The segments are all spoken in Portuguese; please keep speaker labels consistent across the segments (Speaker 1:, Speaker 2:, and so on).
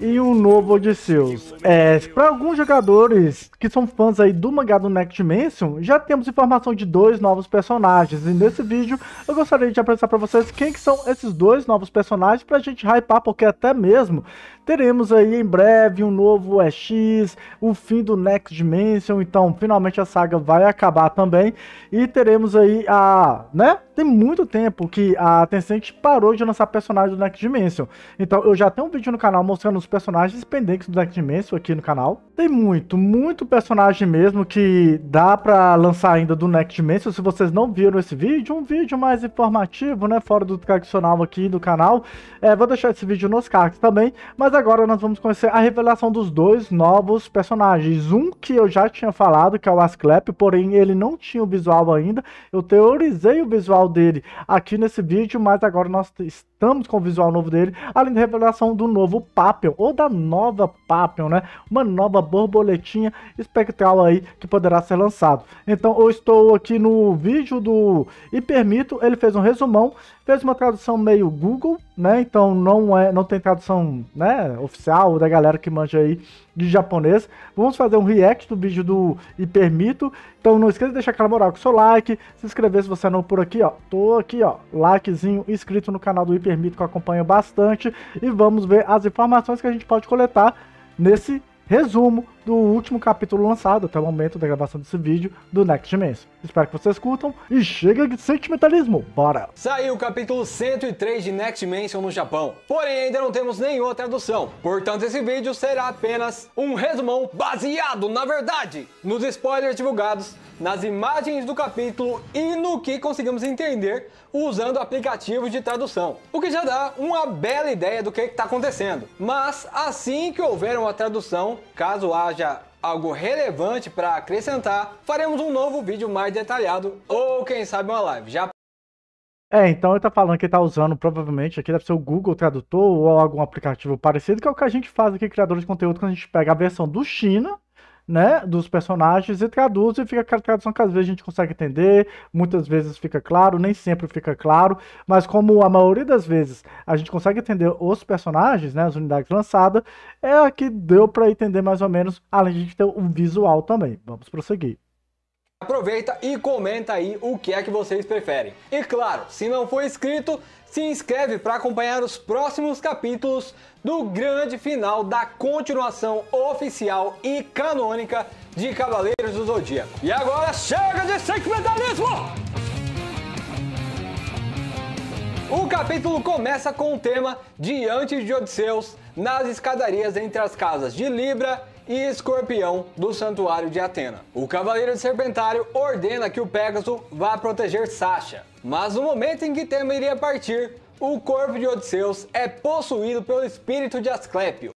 Speaker 1: e o novo Odisseus. É, para alguns jogadores que são fãs aí do mangá do Next Dimension, já temos informação de dois novos personagens. E nesse vídeo eu gostaria de apresentar para vocês quem que são esses dois novos personagens para a gente hypar, porque até mesmo teremos aí em breve um novo EX, o fim do Next Dimension, então finalmente a saga vai acabar também e teremos aí a, né? Tem muito tempo que a Tencent parou de lançar personagens do Next Dimension. Então eu já tenho um vídeo no canal mostrando os personagens pendentes do Next Dimension aqui no canal. Tem muito, muito personagem mesmo que dá para lançar ainda do Next Dimension. Se vocês não viram esse vídeo, um vídeo mais informativo, né, fora do tradicional aqui do canal. É, vou deixar esse vídeo nos cards também, mas agora nós vamos conhecer a revelação dos dois novos personagens. Um que eu já tinha falado, que é o Asclep, porém ele não tinha o visual ainda. Eu teorizei o visual dele aqui nesse vídeo, mas agora nós estamos com o visual novo dele. Além da revelação do novo Papel, ou da nova Papel, né? Uma nova borboletinha espectral aí que poderá ser lançado. Então eu estou aqui no vídeo do Hipermito, ele fez um resumão, fez uma tradução meio Google, né? Então não, é, não tem tradução, né? Né, oficial, da galera que manja aí de japonês. Vamos fazer um react do vídeo do Hipermito. Então não esqueça de deixar aquela moral com o seu like, se inscrever se você é novo por aqui, ó. Tô aqui, ó, likezinho, inscrito no canal do Hipermito que eu acompanho bastante. E vamos ver as informações que a gente pode coletar nesse resumo do último capítulo lançado até o momento da gravação desse vídeo do Next Dimension. Espero que vocês curtam e chega de sentimentalismo, bora! Saiu
Speaker 2: o capítulo 103 de Next Dimension no Japão, porém ainda não temos nenhuma tradução, portanto esse vídeo será apenas um resumão baseado, na verdade, nos spoilers divulgados, nas imagens do capítulo e no que conseguimos entender usando aplicativos de tradução, o que já dá uma bela ideia do que é está acontecendo. Mas assim que houver uma tradução, caso haja haja algo relevante para acrescentar, faremos um novo vídeo mais detalhado ou quem sabe uma live. Já
Speaker 1: é, então ele tá falando que ele tá usando provavelmente aqui deve ser o Google Tradutor ou algum aplicativo parecido, que é o que a gente faz aqui, criadores de conteúdo, quando a gente pega a versão do China né, dos personagens e traduz e fica aquela tradução que às vezes a gente consegue entender, muitas vezes fica claro, nem sempre fica claro, mas como a maioria das vezes a gente consegue entender os personagens, né, as unidades lançadas, é a que deu para entender mais ou menos, além de a gente ter um visual também. Vamos prosseguir.
Speaker 2: Aproveita e comenta aí o que é que vocês preferem. E claro, se não for inscrito, se inscreve para acompanhar os próximos capítulos do grande final da continuação oficial e canônica de Cavaleiros do Zodíaco. E agora chega de sentimentalismo! O capítulo começa com o tema Diante de Odisseus nas escadarias entre as casas de Libra e Escorpião do Santuário de Atena. O Cavaleiro de Serpentário ordena que o Pégaso vá proteger Sasha, mas no momento em que Tema iria partir, o corpo de Odisseus é possuído pelo espírito de Asclépio.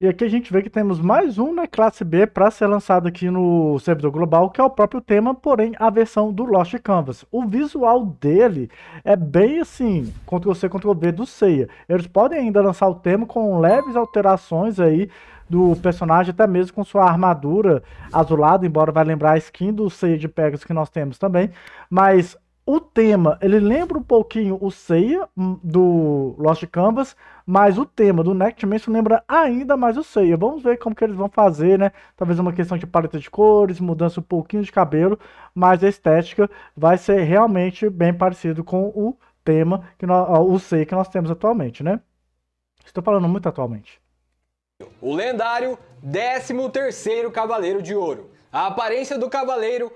Speaker 1: E aqui a gente vê que temos mais um na né, classe B para ser lançado aqui no servidor global, que é o próprio tema, porém a versão do Lost Canvas. O visual dele é bem assim, você, c o v do Ceia. Eles podem ainda lançar o tema com leves alterações aí, do personagem, até mesmo com sua armadura azulada, embora vai lembrar a skin do Seiya de Pegasus que nós temos também. Mas o tema, ele lembra um pouquinho o Seiya hum, do Lost Canvas, mas o tema do Next Dimension lembra ainda mais o Seiya. Vamos ver como que eles vão fazer, né? Talvez uma questão de paleta de cores, mudança um pouquinho de cabelo, mas a estética vai ser realmente bem parecido com o tema, que nós, o Seiya que nós temos atualmente, né? Estou falando muito atualmente.
Speaker 2: O lendário 13º Cavaleiro de Ouro. A aparência do cavaleiro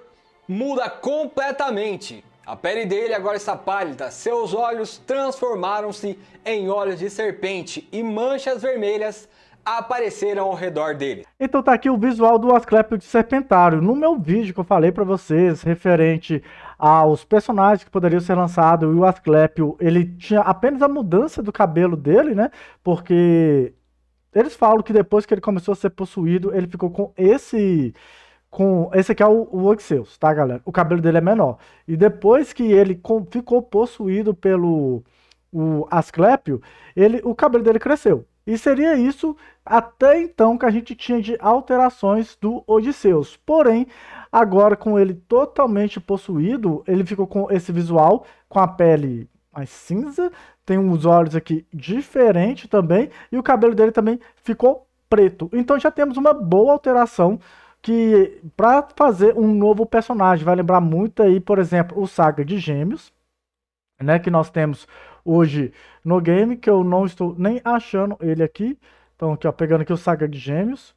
Speaker 2: muda completamente. A pele dele agora está pálida, seus olhos transformaram-se em olhos de serpente e manchas vermelhas apareceram ao redor dele.
Speaker 1: Então tá aqui o visual do Asclepio de Serpentário. No meu vídeo que eu falei para vocês referente aos personagens que poderiam ser lançados e o Asclepio, ele tinha apenas a mudança do cabelo dele, né? Porque eles falam que depois que ele começou a ser possuído, ele ficou com esse. Com, esse aqui é o, o Oxeus, tá, galera? O cabelo dele é menor. E depois que ele com, ficou possuído pelo o Asclépio, ele, o cabelo dele cresceu. E seria isso até então que a gente tinha de alterações do Odisseus. Porém, agora com ele totalmente possuído, ele ficou com esse visual, com a pele mais cinza, tem uns olhos aqui diferente também, e o cabelo dele também ficou preto. Então já temos uma boa alteração que para fazer um novo personagem vai lembrar muito aí, por exemplo, o Saga de Gêmeos, né, que nós temos hoje no game, que eu não estou nem achando ele aqui. Então aqui, ó, pegando aqui o Saga de Gêmeos.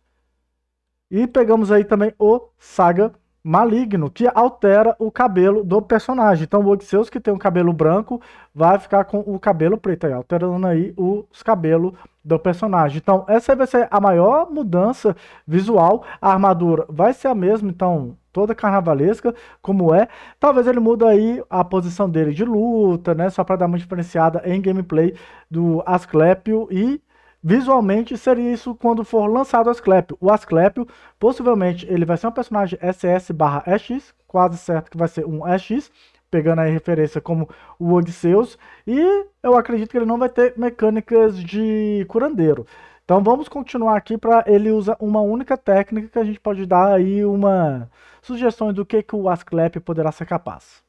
Speaker 1: E pegamos aí também o Saga maligno que altera o cabelo do personagem. Então, o Odisseus, que tem um cabelo branco, vai ficar com o cabelo preto, aí, alterando aí os cabelos do personagem. Então, essa vai ser a maior mudança visual. A armadura vai ser a mesma, então, toda carnavalesca, como é. Talvez ele mude aí a posição dele de luta, né? Só para dar uma diferenciada em gameplay do Asclepio e Visualmente seria isso quando for lançado o Asclepio. O Asclepio, possivelmente, ele vai ser um personagem SS barra EX, quase certo que vai ser um EX, pegando aí referência como o Odisseus, e eu acredito que ele não vai ter mecânicas de curandeiro. Então vamos continuar aqui para ele usar uma única técnica que a gente pode dar aí uma sugestão do que, que o Asclepio poderá ser capaz.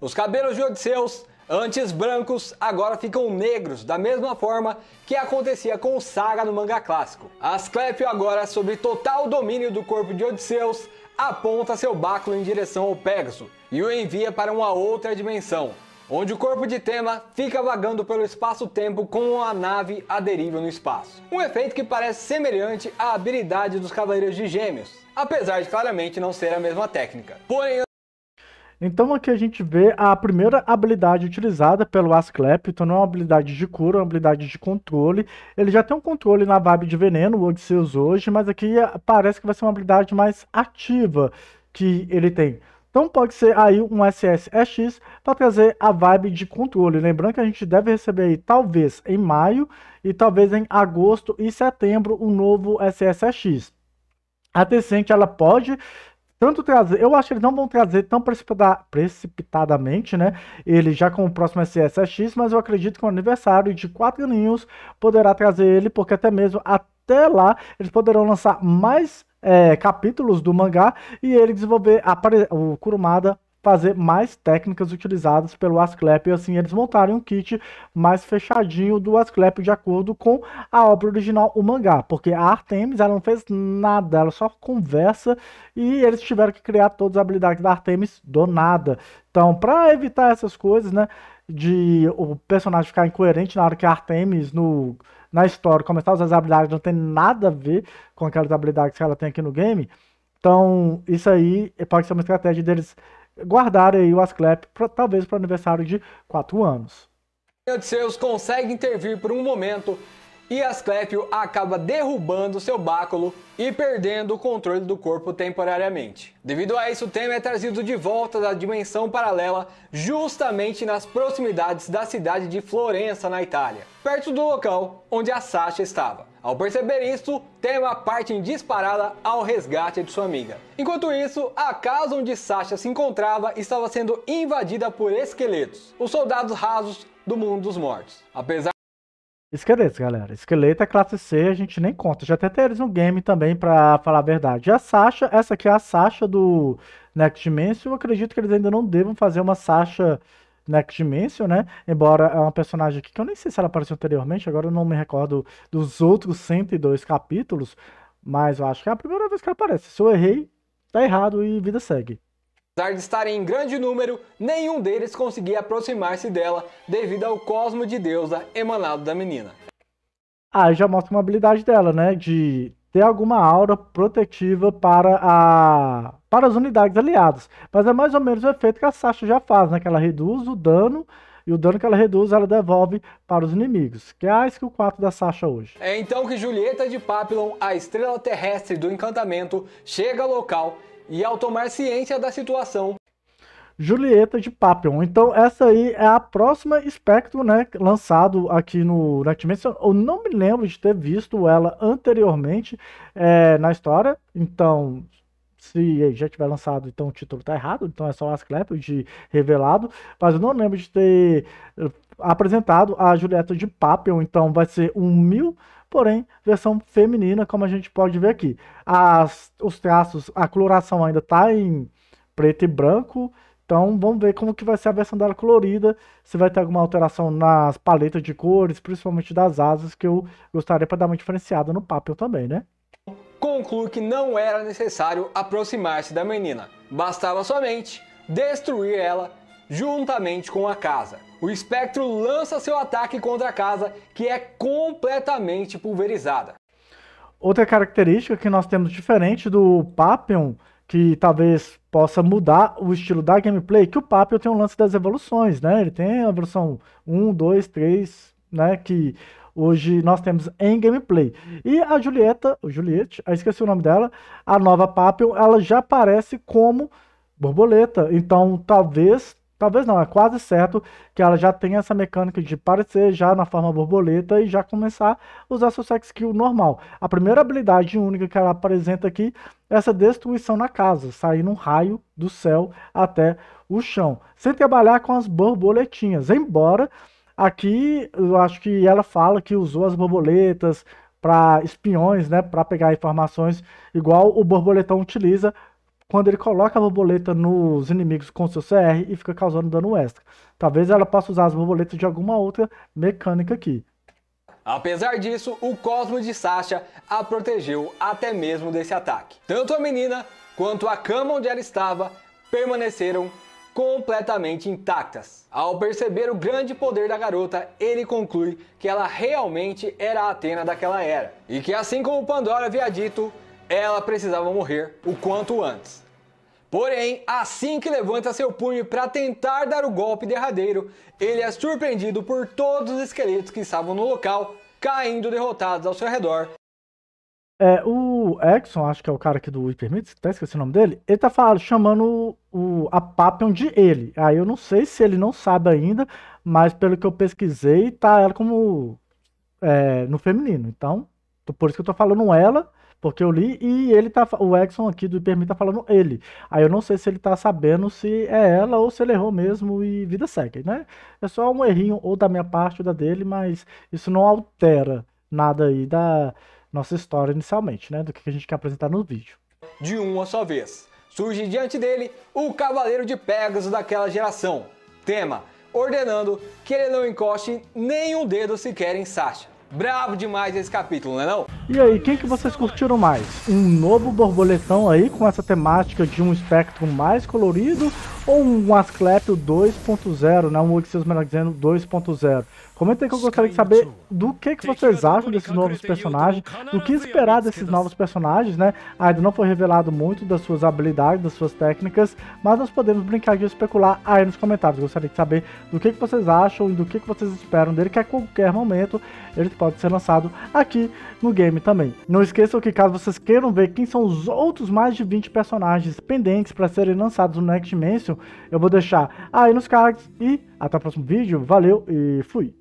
Speaker 2: Os cabelos de Odisseus Antes brancos, agora ficam negros, da mesma forma que acontecia com o Saga no mangá clássico. Asclepio agora, sob total domínio do corpo de Odisseus, aponta seu báculo em direção ao Pégaso e o envia para uma outra dimensão, onde o corpo de Tema fica vagando pelo espaço-tempo com uma nave à deriva no espaço. Um efeito que parece semelhante à habilidade dos Cavaleiros de Gêmeos, apesar de claramente não ser a mesma técnica. Porém,
Speaker 1: então aqui a gente vê a primeira habilidade utilizada pelo Asclep, então não é uma habilidade de cura, é uma habilidade de controle. Ele já tem um controle na vibe de veneno, o Odisseus hoje, mas aqui eh, parece que vai ser uma habilidade mais ativa que ele tem. Então pode ser aí um SSX para trazer a vibe de controle. Lembrando que a gente deve receber aí, talvez em maio e talvez em agosto e setembro um novo SSX. A Decente ela pode tanto trazer, eu acho que eles não vão trazer tão precipita, precipitadamente, né? Ele já com o próximo SSX, mas eu acredito que o aniversário de quatro aninhos poderá trazer ele, porque até mesmo até lá eles poderão lançar mais é, capítulos do mangá e ele desenvolver a, o Kurumada fazer mais técnicas utilizadas pelo Asclepio, assim eles montarem um kit mais fechadinho do Asclepio de acordo com a obra original, o mangá, porque a Artemis ela não fez nada, ela só conversa e eles tiveram que criar todas as habilidades da Artemis do nada. Então, para evitar essas coisas, né, de o personagem ficar incoerente na hora que a Artemis no na história começar a usar as habilidades não tem nada a ver com aquelas habilidades que ela tem aqui no game. Então, isso aí pode ser uma estratégia deles guardar aí o Asclep, pra, talvez para o aniversário de 4 anos.
Speaker 2: Odisseus consegue intervir por um momento e Asclepio acaba derrubando seu báculo e perdendo o controle do corpo temporariamente. Devido a isso, o Temer é trazido de volta da dimensão paralela, justamente nas proximidades da cidade de Florença, na Itália, perto do local onde a Sasha estava. Ao perceber isso, Tema parte em disparada ao resgate de sua amiga. Enquanto isso, a casa onde Sasha se encontrava estava sendo invadida por esqueletos, os soldados rasos do mundo dos mortos. Apesar
Speaker 1: Esqueletos, galera. Esqueleto é classe C, a gente nem conta. Já até eles no game também, pra falar a verdade. E a Sasha, essa aqui é a Sasha do Next Dimension. Eu acredito que eles ainda não devam fazer uma Sasha Next Dimension, né? Embora é uma personagem que eu nem sei se ela apareceu anteriormente, agora eu não me recordo dos outros 102 capítulos, mas eu acho que é a primeira vez que ela aparece. Se eu errei, tá errado e vida segue.
Speaker 2: Apesar de estarem em grande número, nenhum deles conseguia aproximar-se dela devido ao cosmo de deusa emanado da menina.
Speaker 1: Ah, já mostra uma habilidade dela, né? De ter alguma aura protetiva para, a, para as unidades aliadas. Mas é mais ou menos o efeito que a Sasha já faz, né? Que ela reduz o dano e o dano que ela reduz ela devolve para os inimigos, que é a skill 4 da Sasha hoje.
Speaker 2: É então que Julieta de Papillon, a estrela terrestre do encantamento, chega ao local e ao tomar ciência da situação,
Speaker 1: Julieta de Papion. Então, essa aí é a próxima Spectrum, né? Lançado aqui no Netdimension. Eu não me lembro de ter visto ela anteriormente é, na história. Então, se já tiver lançado, então o título tá errado, então é só de revelado, mas eu não lembro de ter eh, apresentado a Julieta de Papion. então vai ser um mil, porém versão feminina, como a gente pode ver aqui. As, os traços, a coloração ainda está em preto e branco, então vamos ver como que vai ser a versão dela colorida, se vai ter alguma alteração nas paletas de cores, principalmente das asas, que eu gostaria para dar uma diferenciada no papel também, né?
Speaker 2: Concluo que não era necessário aproximar-se da menina, bastava somente destruir ela juntamente com a casa. O espectro lança seu ataque contra a casa, que é completamente pulverizada.
Speaker 1: Outra característica que nós temos diferente do Papion que talvez possa mudar o estilo da gameplay, que o Papio tem um lance das evoluções, né? Ele tem a versão 1, 2, 3, né? Que hoje nós temos em gameplay. E a Julieta, o Juliette, esqueci o nome dela, a nova Papio ela já aparece como borboleta. Então, talvez Talvez não, é quase certo que ela já tenha essa mecânica de parecer já na forma borboleta e já começar a usar seu sex skill normal. A primeira habilidade única que ela apresenta aqui é essa destruição na casa, sair num raio do céu até o chão, sem trabalhar com as borboletinhas. Embora aqui eu acho que ela fala que usou as borboletas para espiões, né, para pegar informações, igual o borboletão utiliza quando ele coloca a borboleta nos inimigos com seu CR e fica causando dano extra. Talvez ela possa usar as borboletas de alguma outra mecânica aqui.
Speaker 2: Apesar disso, o Cosmo de Sasha a protegeu até mesmo desse ataque. Tanto a menina quanto a cama onde ela estava permaneceram completamente intactas. Ao perceber o grande poder da garota, ele conclui que ela realmente era a Atena daquela era. E que assim como Pandora havia dito, ela precisava morrer o quanto antes. Porém, assim que levanta seu punho para tentar dar o golpe derradeiro, ele é surpreendido por todos os esqueletos que estavam no local, caindo derrotados ao seu redor.
Speaker 1: É, o Exxon, acho que é o cara aqui do Hypermits, até esqueci o nome dele, ele tá falando, chamando o, a Papion de ele. Aí eu não sei se ele não sabe ainda, mas pelo que eu pesquisei, tá ela como é, no feminino. Então, por isso que eu tô falando ela, porque eu li e ele tá. O Exxon aqui do Hipermin tá falando ele. Aí eu não sei se ele tá sabendo se é ela ou se ele errou mesmo e vida segue, né? É só um errinho ou da minha parte ou da dele, mas isso não altera nada aí da nossa história inicialmente, né? Do que a gente quer apresentar no vídeo.
Speaker 2: De uma só vez. Surge diante dele o Cavaleiro de Pegasus daquela geração. Tema: ordenando que ele não encoste nenhum dedo sequer em Sasha. Bravo demais esse capítulo, não é
Speaker 1: não? E aí, quem que vocês curtiram mais? Um novo borboletão aí com essa temática de um espectro mais colorido ou um Asclepio 2.0, né? Um Odisseus melhor 2.0. Comenta aí que eu gostaria de saber do que, que vocês acham desses novos personagens, do que esperar desses novos personagens, né? Ainda não foi revelado muito das suas habilidades, das suas técnicas, mas nós podemos brincar de especular aí nos comentários. eu Gostaria de saber do que, que vocês acham e do que, que vocês esperam dele, que a qualquer momento ele pode ser lançado aqui no game também. Não esqueçam que caso vocês queiram ver quem são os outros mais de 20 personagens pendentes para serem lançados no Next Dimension, eu vou deixar aí nos cards. E até o próximo vídeo. Valeu e fui!